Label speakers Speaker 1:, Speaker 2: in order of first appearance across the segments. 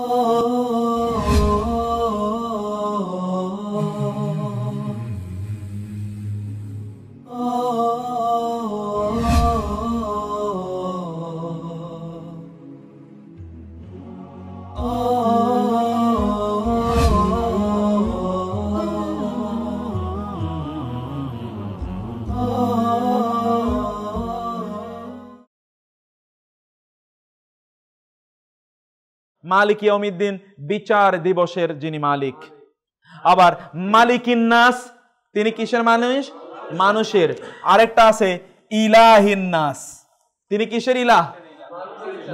Speaker 1: Oh. মালিক ইয়মিদ্দিন বিচার দিবসের যিনি মালিক আবার মালিকিন নাস তিনি কিসের মানুষ মানুষের আরেকটা আছে ইলাহিন নাস তিনি কিসের ইলাহ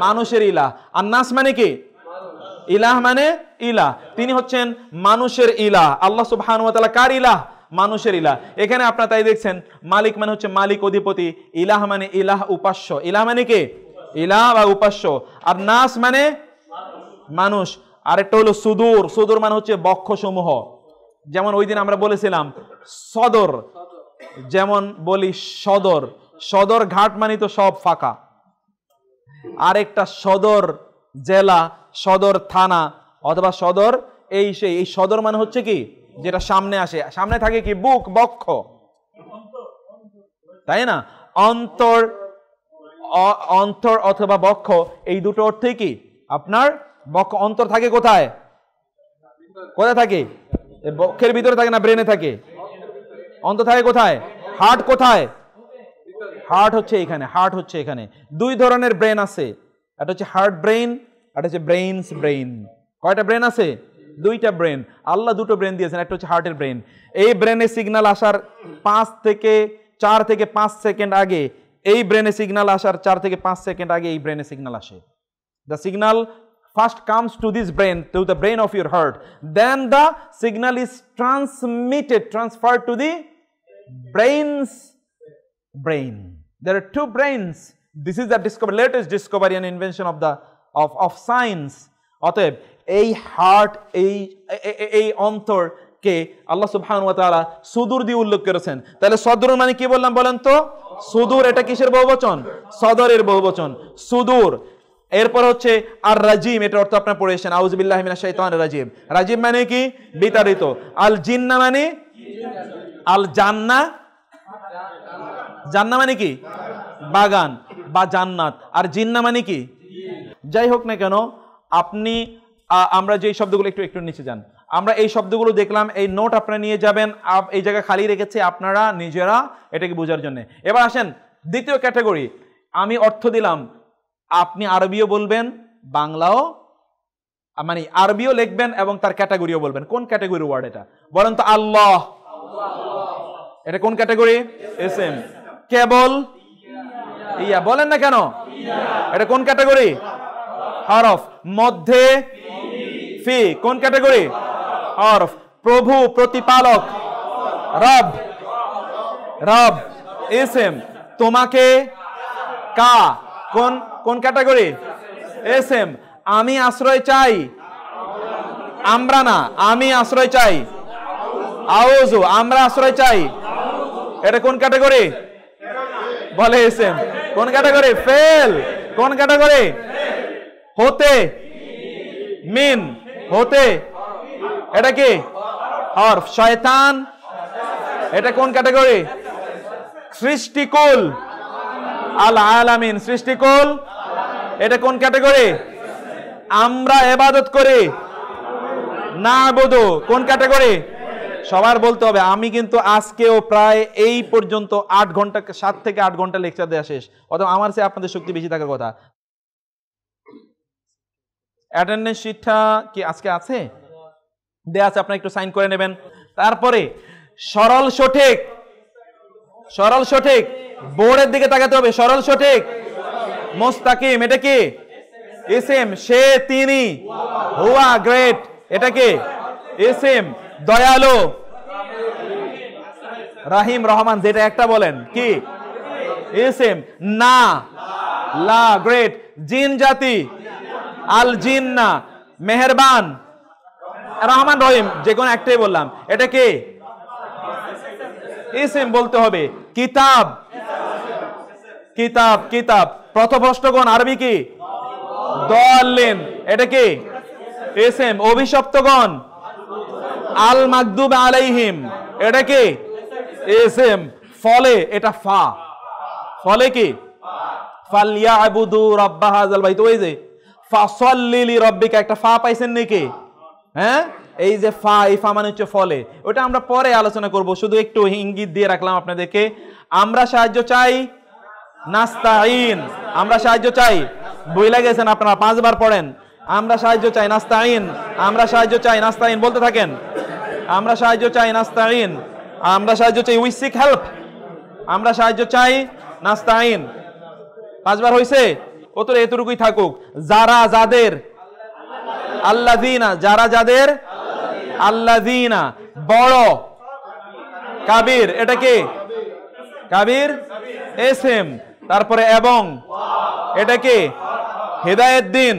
Speaker 1: মানুষের ইলাহ আর নাস মানে কি ইলাহ মানে ইলাহ তিনি হচ্ছেন মানুষের ইলাহ আল্লাহ সুবহান ওয়া কার ইলাহ মানুষের ইলাহ এখানে আপনার তাই দেখছেন মালিক মানে হচ্ছে মালিক অধিপতি ইলাহ মানে ইলাহ উপাস্য ইলাহ মানে কে ইলাহ বা উপাস্য আর নাস মানে মানুষ আরেকটা হলো সুদূর সুদূর মানে হচ্ছে বক্ষসমূহ যেমন ওই দিন আমরা বলেছিলাম সদর যেমন বলি সদর সদর ঘাট মানে তো সব ফাঁকা আরেকটা সদর জেলা সদর থানা অথবা সদর এই সেই এই সদর মানে হচ্ছে কি যেটা সামনে আসে সামনে থাকে কি বুক বক্ষ তাই না অন্তর অন্তর অথবা বক্ষ এই দুটো অর্থে কি আপনার বক্ষ অন্তর থাকে কোথায় কোথায় থাকে বক্ষের ভিতরে থাকে না ব্রেনে থাকে অন্তর থাকে কোথায় হার্ট কোথায় হার্ট হচ্ছে এখানে হার্ট হচ্ছে এখানে দুই ধরনের ব্রেন আছে একটা হচ্ছে হার্ট ব্রেন একটা হচ্ছে ব্রেইনস ব্রেইন কয়টা ব্রেন আছে দুইটা ব্রেন আল্লাহ দুটো ব্রেন দিয়েছেন একটা হচ্ছে হার্টের ব্রেন এই ব্রেনে সিগনাল আসার পাঁচ থেকে চার থেকে পাঁচ সেকেন্ড আগে এই ব্রেনে সিগনাল আসার চার থেকে পাঁচ সেকেন্ড আগে এই ব্রেনে সিগনাল আসে the signal first comes to this brain, to the brain of your heart. Then the signal is transmitted, transferred to the brain's brain. There are two brains. This is the discovery, latest discovery and invention of the of, of science. a এই heart এই এই অন্তরকে আল্লাহ সুবহান ওয়া তাআলা সুদূর দিয়ে উল্লেখ করেছেন তাহলে সদর মানে কি বললাম বলেন তো সুদূর এটা কিসের বহুবচন সদরের বহুবচন সুদূর এরপর হচ্ছে আর রাজিম এটা অর্থ আপনার পড়েছেন এসেছেন আউজবিল্লাহ রাজিম রাজিম মানে কি বিতাড়িত আল জিন্না মানে আল জান্না জান্না মানে কি বাগান বা জান্নাত আর জিন্না মানে কি যাই হোক না কেন আপনি আমরা যে শব্দগুলো একটু একটু নিচে যান আমরা এই শব্দগুলো দেখলাম এই নোট আপনারা নিয়ে যাবেন এই জায়গা খালি রেখেছে আপনারা নিজেরা এটাকে বোঝার জন্য এবার আসেন দ্বিতীয় ক্যাটাগরি আমি অর্থ দিলাম আপনি আরবিও বলবেন বাংলাও মানে আরবিও লিখবেন এবং তার ক্যাটাগরিও বলবেন কোন ক্যাটাগরি ওয়ার্ড এটা বলেন তো আল্লাহ এটা কোন ক্যাটাগরি এস এম কেবল ইয়া বলেন না কেন এটা কোন ক্যাটাগরি হরফ মধ্যে ফি কোন ক্যাটাগরি হরফ প্রভু প্রতিপালক রব রব এস এম তোমাকে কা কোন কোন ক্যাটাগরি এস এম আমি আশ্রয় চাই আমরা না আমি আশ্রয় চাই আউজু আমরা আশ্রয় চাই এটা কোন ক্যাটাগরি বলে এস এম কোন ক্যাটাগরি ফেল কোন ক্যাটাগরি হতে মিন হতে এটা কি আর শয়তান এটা কোন ক্যাটাগরি সৃষ্টিকুল আল আলামিন সৃষ্টিকুল এটা কোন ক্যাটাগরি আমরা এবাদত করি না বোধো কোন ক্যাটাগরি সবার বলতে হবে আমি কিন্তু আজকেও প্রায় এই পর্যন্ত আট ঘন্টা সাত থেকে আট ঘন্টা লেকচার দেওয়া শেষ অথবা আমার চেয়ে আপনাদের শক্তি বেশি থাকার কথা অ্যাটেন্ডেন্স শিটটা কি আজকে আছে দেয়া আছে আপনারা একটু সাইন করে নেবেন তারপরে সরল সঠিক সরল সঠিক বোর্ডের দিকে তাকাতে হবে সরল সঠিক মোস্তাকিম এটা কি ইসিম সে তিনি হুয়া গ্রেট এটা কি ইসিম দয়ালু রাহিম রহমান যেটা একটা বলেন কি ইসিম না লা গ্রেট জিন জাতি আল জিন না মেহেরবান রহমান রহিম যে কোনো একটাই বললাম এটা কি ইসিম বলতে হবে কিতাব কিতাব কিতাব প্রথভ্রষ্টগণ আরবি কি দলিন এটা কি ইসিম অভিশপ্তগণ আল মাকদুব আলাইহিম এটা কি ইসিম ফলে এটা ফা ফলে কি আবুদু রব্বা হাজাল ভাই তো ওই যে ফাসল্লিলি রব্বিকা একটা ফা পাইছেন নাকি হ্যাঁ এই যে ফা এই ফা মানে হচ্ছে ফলে ওটা আমরা পরে আলোচনা করব শুধু একটু ইঙ্গিত দিয়ে রাখলাম আপনাদেরকে আমরা সাহায্য চাই নাস্তাইন আমরা সাহায্য চাই বইলা গেছেন আপনারা পাঁচবার পড়েন আমরা সাহায্য চাই নাস্তাইন আমরা সাহায্য চাই নাস্তাইন বলতে থাকেন আমরা সাহায্য চাই নাস্তাইন আমরা সাহায্য চাই উই সিক হেল্প আমরা সাহায্য চাই নাস্তাইন পাঁচবার হয়েছে কতটা এতটুকুই থাকুক যারা যাদের আল্লাহ যারা যাদের আল্লাদিনা বড় কাবির এটা কি কাবির এম তারপরে এবং এটা কি হেদায়দ্দিন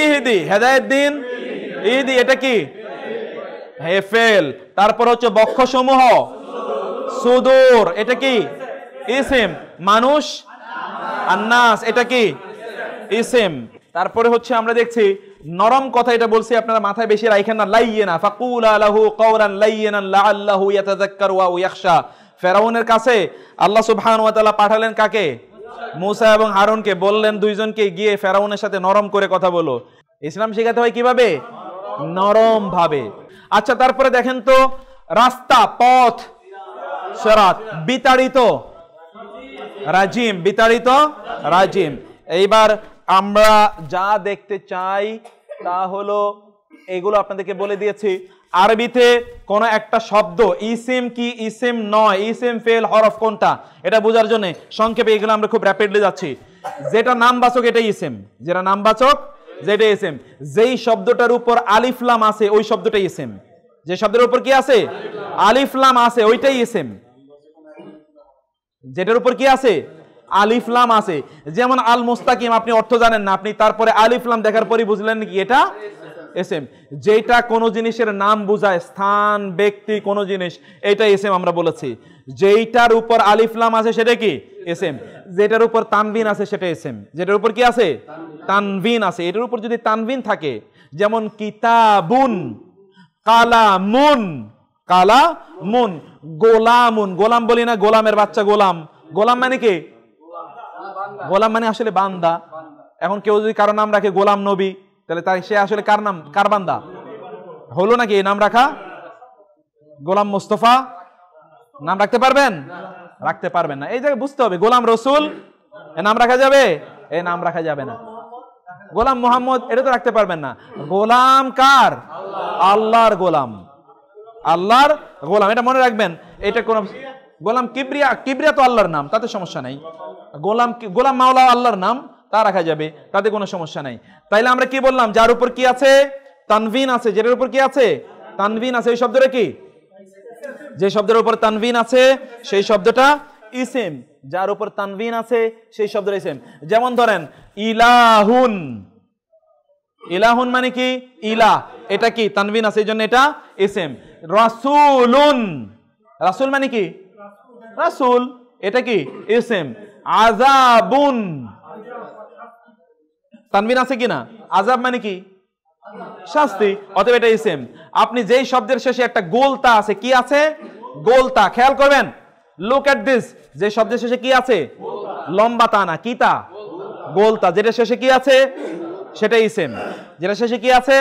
Speaker 1: ইহিদি হেদায়দ্দিন ইহিদি এটা কি হেফেল তারপর হচ্ছে বক্ষ সমূহ সুদূর এটা কি ইসিম মানুষ আন্নাস এটা কি ইসিম তারপরে হচ্ছে আমরা দেখছি নরম কথা এটা বলছি আপনারা মাথায় বেশি রাইখেন না লাইয়েনা ফাকুল আলাহু কৌরান লাইয়েনান লা আল্লাহু ইয়াতাজাক্কার ওয়া ইয়াখশা ফেরাউনের কাছে আল্লাহ সুবহান ওয়া তাআলা পাঠালেন কাকে মুসা এবং হারুনকে বললেন দুইজনকে গিয়ে ফেরাউনের সাথে নরম করে কথা বলো ইসলাম শেখাতে হয় কিভাবে নরম ভাবে আচ্ছা তারপরে দেখেন তো রাস্তা পথ সরাত বিতাড়িত রাজিম বিতাড়িত রাজিম এইবার আমরা যা দেখতে চাই তা হলো এগুলো আপনাদেরকে বলে দিয়েছি আরবিতে কোন একটা শব্দ ইসিম কি ইসিম নয় ইসিম ফেল হরফ কোনটা এটা বোঝার জন্য সংক্ষেপে এগুলো আমরা খুব র্যাপিডলি যাচ্ছি যেটা নাম বাচক এটা ইসিম যেটা নামবাচক যেটা ইসিম যেই শব্দটার উপর আলিফলাম আছে ওই শব্দটা ইসিম যে শব্দের উপর কি আছে আলিফলাম আছে ওইটাই ইসিম যেটার উপর কি আছে আলিফলাম আছে যেমন আল মুস্তাকিম আপনি অর্থ জানেন না আপনি তারপরে আলিফলাম দেখার পরই বুঝলেন কি এটা এস এম যেটা কোনো জিনিসের নাম বোঝায় স্থান ব্যক্তি কোনো জিনিস এটা এস এম আমরা বলেছি যেইটার উপর আলিফলাম আছে সেটা কি এস এম যেটার উপর তানবিন আছে সেটা এস এম যেটার উপর কি আছে তানবিন আছে এটার উপর যদি তানবিন থাকে যেমন কিতাবুন কালামুন কালামুন গোলামুন গোলাম বলি না গোলামের বাচ্চা গোলাম গোলাম মানে কি গোলাম মানে আসলে বান্দা এখন কেউ যদি কারো নাম রাখে গোলাম নবী তাহলে তাই সে আসলে কার নাম কার বান্দা হলো নাকি এই নাম রাখা গোলাম মোস্তফা নাম রাখতে পারবেন রাখতে পারবেন না এই জায়গায় বুঝতে হবে গোলাম রসুল এ নাম রাখা যাবে এ নাম রাখা যাবে না গোলাম মোহাম্মদ এটা তো রাখতে পারবেন না গোলাম কার আল্লাহর গোলাম আল্লাহর গোলাম এটা মনে রাখবেন এটা কোন গোলাম কিবরিয়া কিবরিয়া তো আল্লাহর নাম তাতে সমস্যা নাই গোলাম গোলাম মাওলা আল্লাহর নাম তা রাখা যাবে তাতে কোনো সমস্যা নাই তাইলে আমরা কি বললাম যার উপর কি আছে তানভিন আছে যেটার উপর কি আছে তানভিন আছে এই শব্দটা কি যে শব্দের উপর তানভিন আছে সেই শব্দটা ইসেম যার উপর তানভিন আছে সেই শব্দটা ইসেম যেমন ধরেন ইলাহুন ইলাহুন মানে কি ইলা এটা কি তানভিন আছে এই জন্য এটা ইসেম রাসুলুন রাসুল মানে কি রাসুল এটা কি এসএম আজাবুন তানবিন আছে কি না আজাব মানে কি শাস্তি অতএব এটা এসএম আপনি যেই শব্দের শেষে একটা গোলতা আছে কি আছে গোলতা খেয়াল করবেন লুক এট দিস যে শব্দের শেষে কি আছে লম্বা তা না কি তা গোলতা যেটা শেষে কি আছে সেটাই ইসেম যেটা শেষে কি আছে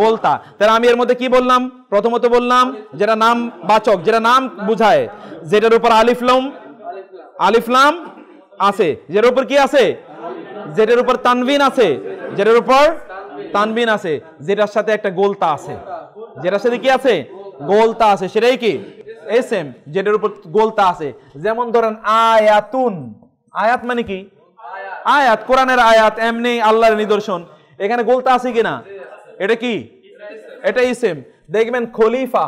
Speaker 1: বলতা তাহলে আমি এর মধ্যে কি বললাম প্রথমত বললাম যেটা নাম বাচক যেটা নাম বুঝায় যেটার উপর আলিফলাম আলিফলাম আছে যেটার উপর কি আছে যেটার উপর তানবিন আছে যেটার উপর তানবিন আছে যেটার সাথে একটা গোলতা আছে যেটার সাথে কি আছে গোলতা আছে সেটাই কি এস এম যেটার উপর গোলতা আছে যেমন ধরেন আয়াতুন আয়াত মানে কি আয়াত কোরআনের আয়াত এমনি আল্লাহর নিদর্শন এখানে গোলতা আছে কিনা এটা কি এটা ইসেম দেখবেন খলিফা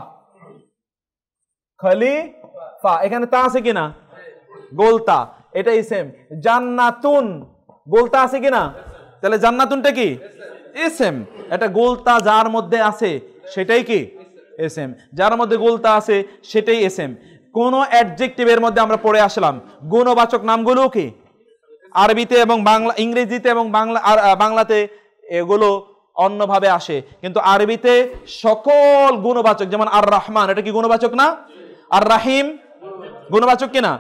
Speaker 1: খলিফা এখানে তা আছে কিনা গোলতা এটা ইসেম জান্নাতুন গোলতা আছে কিনা তাহলে জান্নাতুনটা কি ইসেম এটা গোলতা যার মধ্যে আছে সেটাই কি এসএম যার মধ্যে গোলতা আছে সেটাই এসএম কোন অ্যাডজেক্টিভের মধ্যে আমরা পড়ে আসলাম গুণবাচক নামগুলো কি আরবিতে এবং বাংলা ইংরেজিতে এবং বাংলা বাংলাতে এগুলো অন্যভাবে আসে কিন্তু আরবিতে সকল গুণবাচক যেমন আর রহমান এটা কি গুণবাচক না আর রাহিম গুণবাচক কি না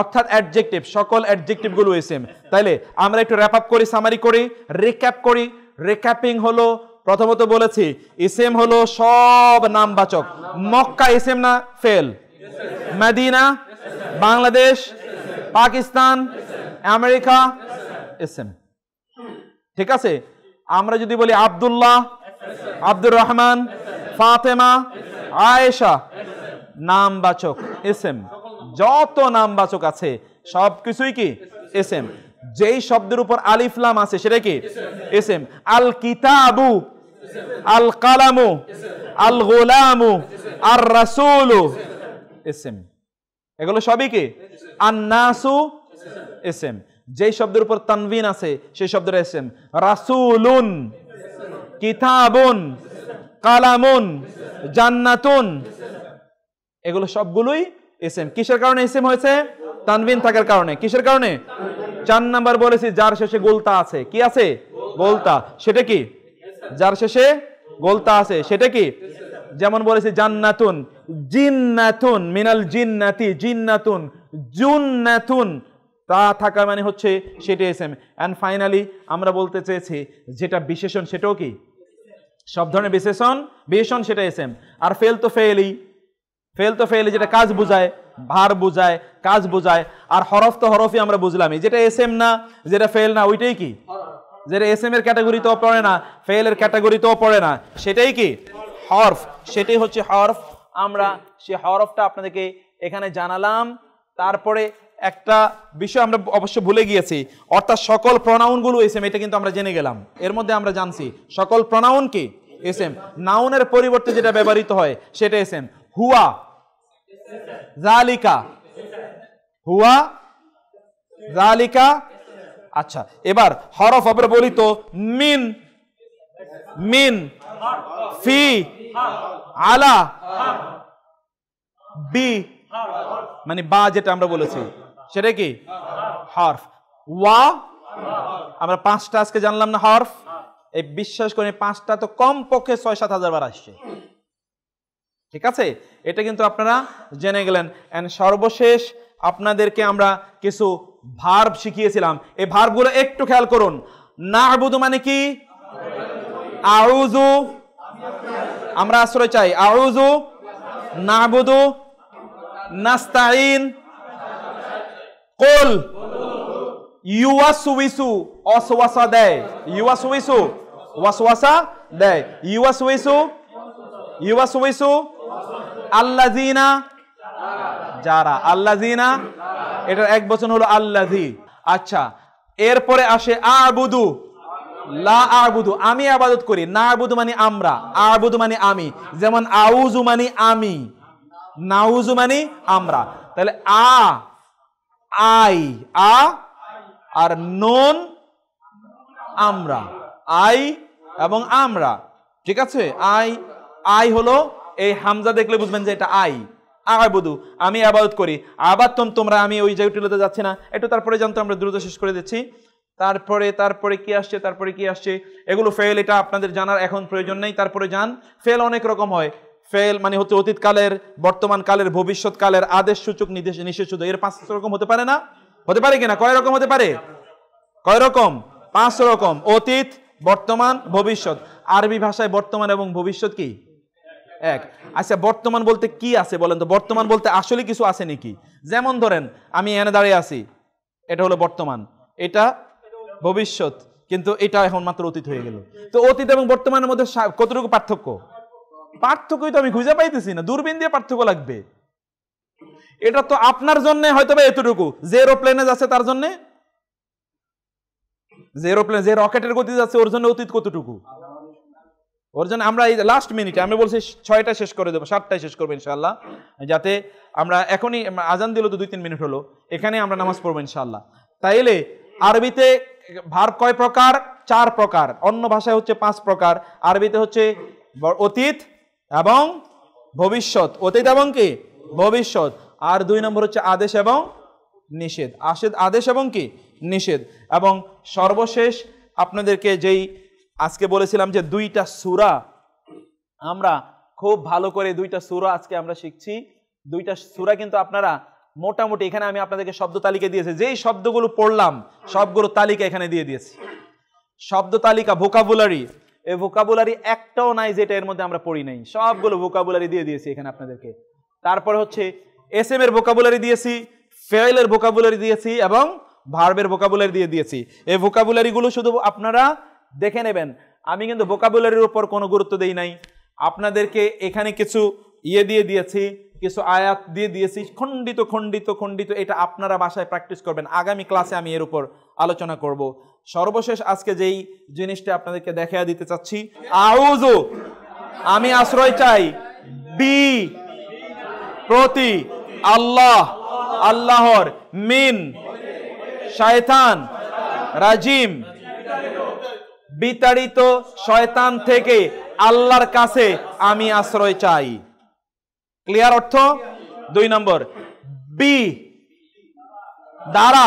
Speaker 1: অর্থাৎ অ্যাডজেক্টিভ সকল অ্যাডজেক্টিভগুলো এসেম তাইলে আমরা একটু র্যাপ আপ করি সামারি করি রেক্যাপ করি রেক্যাপিং হলো প্রথমত বলেছি এসেম হলো সব নামবাচক মক্কা এসেম না ফেল মাদিনা বাংলাদেশ পাকিস্তান আমেরিকা এসএম ঠিক আছে আমরা যদি বলি আবদুল্লাহ আব্দুর রহমান ফাতেমা আয়েশা নামবাচক এস এম যত নামবাচক আছে সব কিছুই কি এস এম যেই শব্দের উপর আলিফলাম আছে সেটা কি এস এম আল কিতাবু আল কালামু আল গোলামু আর রাসুল এস এম এগুলো সবই কি আন্নাসু এস এম যেই শব্দের উপর তানভিন আছে সেই শব্দের এসেম রাসুলুন কিতাবুন কালামুন জান্নাতুন এগুলো সবগুলোই এসেম কিসের কারণে এসেম হয়েছে তানভিন থাকার কারণে কিসের কারণে চার নাম্বার বলেছি যার শেষে গোলতা আছে কি আছে গোলতা সেটা কি যার শেষে গোলতা আছে সেটা কি যেমন বলেছি জান্নাতুন জিন্নাতুন মিনাল জিন্নাতি জিন্নাতুন জুন্নাতুন তা থাকা মানে হচ্ছে সেটি এস এম অ্যান্ড ফাইনালি আমরা বলতে চেয়েছি যেটা বিশেষণ সেটাও কি সব ধরনের বিশেষণ বিশেষণ সেটা এস এম আর ফেল তো ফেলই ফেল তো ফেলই যেটা কাজ বোঝায় ভার বোঝায় কাজ বোঝায় আর হরফ তো হরফই আমরা বুঝলামই যেটা এস এম না যেটা ফেল না ওইটাই কি যেটা এস এম এর ক্যাটাগরিতেও পড়ে না ফেলের ক্যাটাগরিতেও পড়ে না সেটাই কি হরফ সেটাই হচ্ছে হরফ আমরা সে হরফটা আপনাদেরকে এখানে জানালাম তারপরে একটা বিষয় আমরা অবশ্য ভুলে গিয়েছি অর্থাৎ সকল প্রনাউনগুলো এসএম এটা কিন্তু আমরা জেনে গেলাম এর মধ্যে আমরা জানছি সকল প্রনাউন কি এম নাউনের পরিবর্তে যেটা ব্যবহৃত হয় সেটা এম হুয়া জালিকা হুয়া জালিকা আচ্ছা এবার হরফ আমরা বলি তো মিন মিন ফি আলা বি মানে বা যেটা আমরা বলেছি সেটা কি হরফ ওয়া আমরা পাঁচটা আজকে জানলাম না হরফ এই বিশ্বাস করে পাঁচটা তো কম পক্ষে ছয় সাত হাজার বার আসছে ঠিক আছে এটা কিন্তু আপনারা জেনে গেলেন অ্যান্ড সর্বশেষ আপনাদেরকে আমরা কিছু ভার্ব শিখিয়েছিলাম এই ভার্বগুলো একটু খেয়াল করুন না বুধু মানে কি আউজু আমরা আশ্রয় চাই আউজু নাবুদু নাস্তাইন কোল ইউয়াসুইসু অসওয়াসা দেয় ইউয়াসুইসু ওয়াসওয়াসা দেয় ইউয়াসুইসু ইউয়াসুইসু আল্লাযিনা যারা আল্লাযিনা এটার এক বচন হলো আল্লাযি আচ্ছা এরপরে আসে আবুদু লা আবুদু আমি আবাদত করি না আবুদু মানে আমরা আবুদু মানে আমি যেমন আউজু মানে আমি নাউজু মানে আমরা তাহলে আ আই আ আর নন আমরা আই এবং আমরা ঠিক আছে আই আই হলো এই হামজা দেখলে বুঝবেন যে এটা আই বধু আমি আবাদত করি আবার তো তোমরা আমি ওই জটিলতে যাচ্ছি না একটু তারপরে জানতো আমরা দ্রুত শেষ করে দিচ্ছি তারপরে তারপরে কি আসছে তারপরে কি আসছে এগুলো ফেল এটা আপনাদের জানার এখন প্রয়োজন নেই তারপরে যান ফেল অনেক রকম হয় ফেল মানে হচ্ছে অতীতকালের বর্তমান কালের ভবিষ্যৎকালের আদেশ সূচক নির্দেশ নিষেধ সূচক এর পাঁচ রকম হতে পারে না হতে পারে কিনা কয় রকম হতে পারে কয় রকম পাঁচ রকম অতীত বর্তমান ভবিষ্যৎ আরবি ভাষায় বর্তমান এবং ভবিষ্যৎ কি এক আচ্ছা বর্তমান বলতে কি আছে বলেন তো বর্তমান বলতে আসলে কিছু আছে নাকি যেমন ধরেন আমি এনে দাঁড়িয়ে আছি এটা হলো বর্তমান এটা ভবিষ্যৎ কিন্তু এটা এখন মাত্র অতীত হয়ে গেল তো অতীত এবং বর্তমানের মধ্যে কতটুকু পার্থক্য পার্থক্যই তো আমি খুঁজে পাইতেছি না দূরবীন দিয়ে পার্থক্য লাগবে এটা তো আপনার জন্য হয়তো বা এতটুকু যে এরোপ্লেনে যাচ্ছে তার জন্য যে এরোপ্লেন যে রকেটের গতি যাচ্ছে ওর জন্য অতীত কতটুকু ওর জন্য আমরা এই লাস্ট মিনিটে আমি বলছি ছয়টা শেষ করে দেবো সাতটায় শেষ করবো ইনশাল্লাহ যাতে আমরা এখনই আজান দিল তো দুই তিন মিনিট হলো এখানে আমরা নামাজ পড়বো ইনশাল্লাহ তাইলে আরবিতে ভার কয় প্রকার চার প্রকার অন্য ভাষায় হচ্ছে পাঁচ প্রকার আরবিতে হচ্ছে অতীত এবং ভবিষ্যৎ অতীত এবং কি ভবিষ্যৎ আর দুই নম্বর হচ্ছে আদেশ এবং নিষেধ আশেদ আদেশ এবং কি নিষেধ এবং সর্বশেষ আপনাদেরকে যেই আজকে বলেছিলাম যে দুইটা সুরা আমরা খুব ভালো করে দুইটা সুরা আজকে আমরা শিখছি দুইটা সুরা কিন্তু আপনারা মোটামুটি এখানে আমি আপনাদেরকে শব্দ তালিকা দিয়েছি যেই শব্দগুলো পড়লাম সবগুলো তালিকা এখানে দিয়ে দিয়েছি শব্দ তালিকা ভোকাবুলারি এই ভোকাবুলারি একটাও নাই যেটা এর মধ্যে আমরা পড়ি নাই সবগুলো ভোকাবুলারি দিয়ে দিয়েছি এখানে আপনাদেরকে তারপর হচ্ছে এস এম এর ভোকাবুলারি দিয়েছি ফেয়েলের ভোকাবুলারি দিয়েছি এবং ভার্বের ভোকাবুলারি দিয়ে দিয়েছি এই ভোকাবুলারিগুলো শুধু আপনারা দেখে নেবেন আমি কিন্তু ভোকাবুলারির উপর কোনো গুরুত্ব দেই নাই আপনাদেরকে এখানে কিছু ইয়ে দিয়ে দিয়েছি কিছু আয়াত দিয়ে দিয়েছি খণ্ডিত খণ্ডিত খণ্ডিত এটা আপনারা বাসায় প্র্যাকটিস করবেন আগামী ক্লাসে আমি এর উপর আলোচনা করব সর্বশেষ আজকে যেই জিনিসটা আপনাদেরকে দেখা দিতে চাচ্ছি আউজু আমি আশ্রয় চাই বি প্রতি আল্লাহ আল্লাহর মিন শয়তান রাজিম বিতাড়িত শয়তান থেকে আল্লাহর কাছে আমি আশ্রয় চাই ক্লিয়ার অর্থ দুই নম্বর বি দ্বারা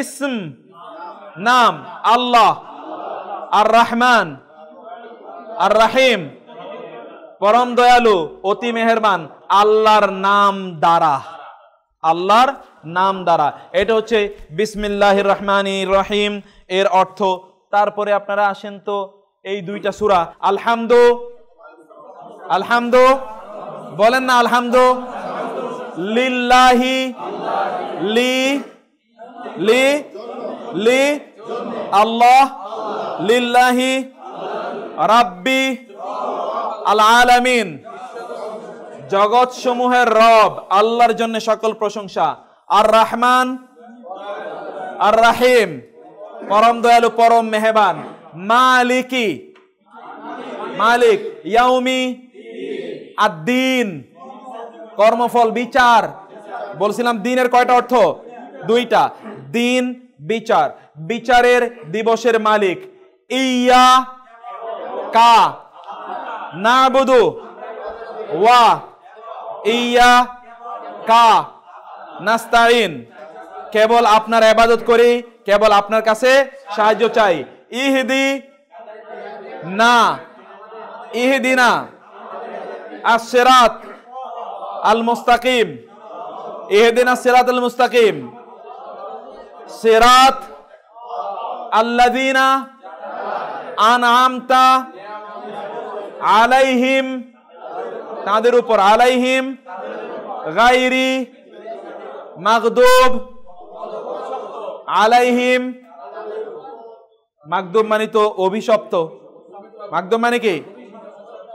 Speaker 1: ইসম নাম আল্লাহ আর রহমান আর রাহিম পরম দয়ালু অতি মেহরবান আল্লাহর নাম দ্বারা আল্লাহর নাম দ্বারা এটা হচ্ছে বিসমিল্লাহ রহমান রহিম এর অর্থ তারপরে আপনারা আসেন তো এই দুইটা সুরা আলহামদ আলহামদ বলেন না আলহামদ লিল্লাহি লি লি লি আল্লাহ লিল্লাহি রাব্বি আল আলামিন জগৎ সমূহের রব আল্লাহর জন্য সকল প্রশংসা আর রহমান আর রাহিম পরম দয়ালু পরম মেহেবান মালিকি মালিক ইয়াউমি আদ্দিন কর্মফল বিচার বলছিলাম দিনের কয়টা অর্থ দুইটা দিন বিচার বিচারের দিবসের মালিক ইয়া কা না বুধু ওয়া ইয়া কা নাস্তাইন কেবল আপনার আবাদত করি কেবল আপনার কাছে সাহায্য চাই ইহদি না ইহদি না আসেরাত আল মুস্তাকিম ইহদিন আসেরাত আল মুস্তাকিম সেরাত আল্লাদিনা আনামতা আলাইহিম তাদের উপর আলাইহিম গাইরি মাগদুব আলাইহিম মাগদুব মানে তো অভিশপ্ত মাগদুব মানে কি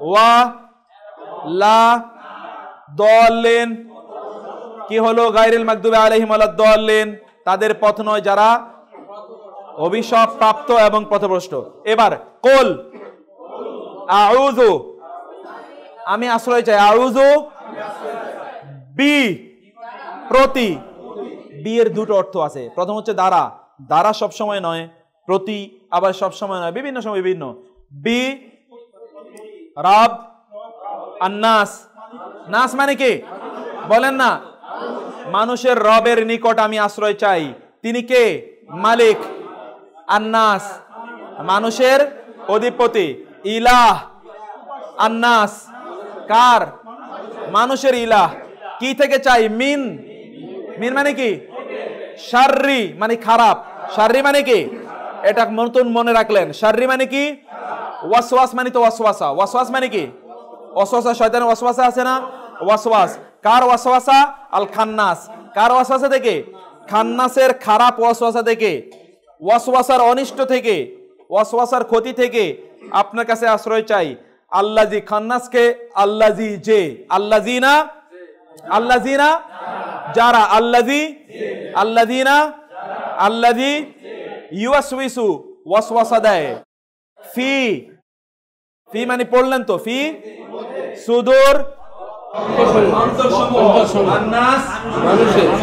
Speaker 1: ওয়া লা দলেন কি হলো গাইরিল মাগদুবে আলাইহিম আলা দলেন তাদের পথ নয় যারা অভিশাপ প্রাপ্ত এবং পথভ্রষ্ট এবার কোল আউজু আমি আশ্রয় চাই আউজু বি প্রতি বিয়ের দুটো অর্থ আছে প্রথম হচ্ছে দ্বারা দ্বারা সবসময় নয় প্রতি আবার সবসময় নয় বিভিন্ন সময় বিভিন্ন বি রাব আন্নাস নাস মানে কি বলেন না মানুষের রবের নিকট আমি আশ্রয় চাই তিনি কে মালিক আন্নাস মানুষের অধিপতি ইলাহ আন্নাস কার মানুষের ইলাহ কি থেকে চাই মিন মিন মানে কি শার্রি মানে খারাপ শার্রি মানে কি এটা নতুন মনে রাখলেন শার্রি মানে কি ওয়াসওয়াস মানে তো ওয়াসওয়াসা ওয়াসওয়াস মানে কি অসওয়াসা শয়তানের ওয়াসওয়াসা আছে না ওয়াসওয়াস কার ওয়াসওয়াসা আল খান্নাস কার ওয়াসওয়াসা থেকে খান্নাসের খারাপ ওয়াসওয়াসা থেকে ওয়াসওয়াসার অনিষ্ট থেকে ওয়াসওয়াসার ক্ষতি থেকে আপনার কাছে আশ্রয় চাই আল্লাজি খান্নাসকে আল্লাজি যে আল্লাজি না আল্লাজি না যারা আল্লাজি আল্লাজি না আল্লাজি ইউসুইসু ওয়াসওয়াসা দেয় ফি ফি মানে পড়লেন তো ফি সুদূর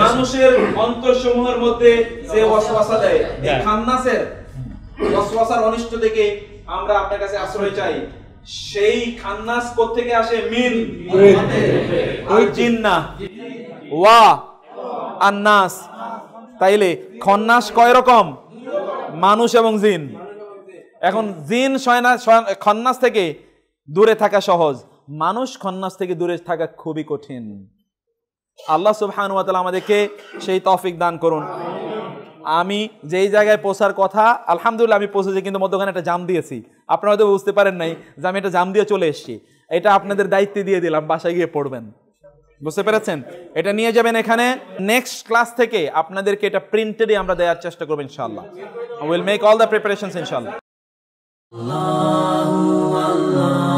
Speaker 1: মানুষের অন্তরসমূহের মধ্যে যে ওয়াসওয়াসা হ্যাঁ। দেয় এই হ্যাঁ। খান্নাসের ওয়াসওয়াসার অনিষ্ট দেখে আমরা আপনার কাছে আশ্রয় চাই সেই খান্নাস থেকে আসে মিন ওই জিন্না ওয়া আন্নাস তাইলে খন্নাস কয় রকম মানুষ এবং জিন এখন জিন খন্নাস থেকে দূরে থাকা সহজ মানুষ খন্নাস থেকে দূরে থাকা খুবই কঠিন আল্লাহ সুবহান ওয়াতালা আমাদেরকে সেই তফিক দান করুন আমি যেই জায়গায় পৌঁছার কথা আলহামদুলিল্লাহ আমি পৌঁছেছি কিন্তু মধ্যখানে একটা জাম দিয়েছি আপনারা হয়তো বুঝতে পারেন নাই যে আমি একটা জাম দিয়ে চলে এসেছি এটা আপনাদের দায়িত্বে দিয়ে দিলাম বাসায় গিয়ে পড়বেন বুঝতে পেরেছেন এটা নিয়ে যাবেন এখানে নেক্সট ক্লাস থেকে আপনাদেরকে এটা প্রিন্টেডই আমরা দেওয়ার চেষ্টা করবো ইনশাল্লাহ will make all the preparation ইনশাল্লাহ